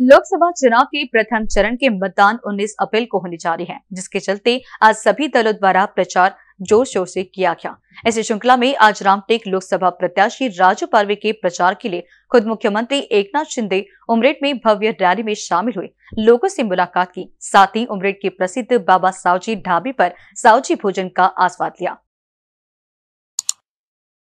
लोकसभा चुनाव के प्रथम चरण के मतदान 19 अप्रैल को होने जा रहे हैं जिसके चलते आज सभी दलों द्वारा प्रचार जोर शोर से किया गया ऐसी श्रृंखला में आज रामटेक लोकसभा प्रत्याशी राजू पार्वे के प्रचार के लिए खुद मुख्यमंत्री एकनाथ शिंदे उमरेड में भव्य रैली में शामिल हुए लोगों से मुलाकात की साथ ही उमरेड के प्रसिद्ध बाबा सावजी ढाबे पर सावजी भोजन का आस्वाद लिया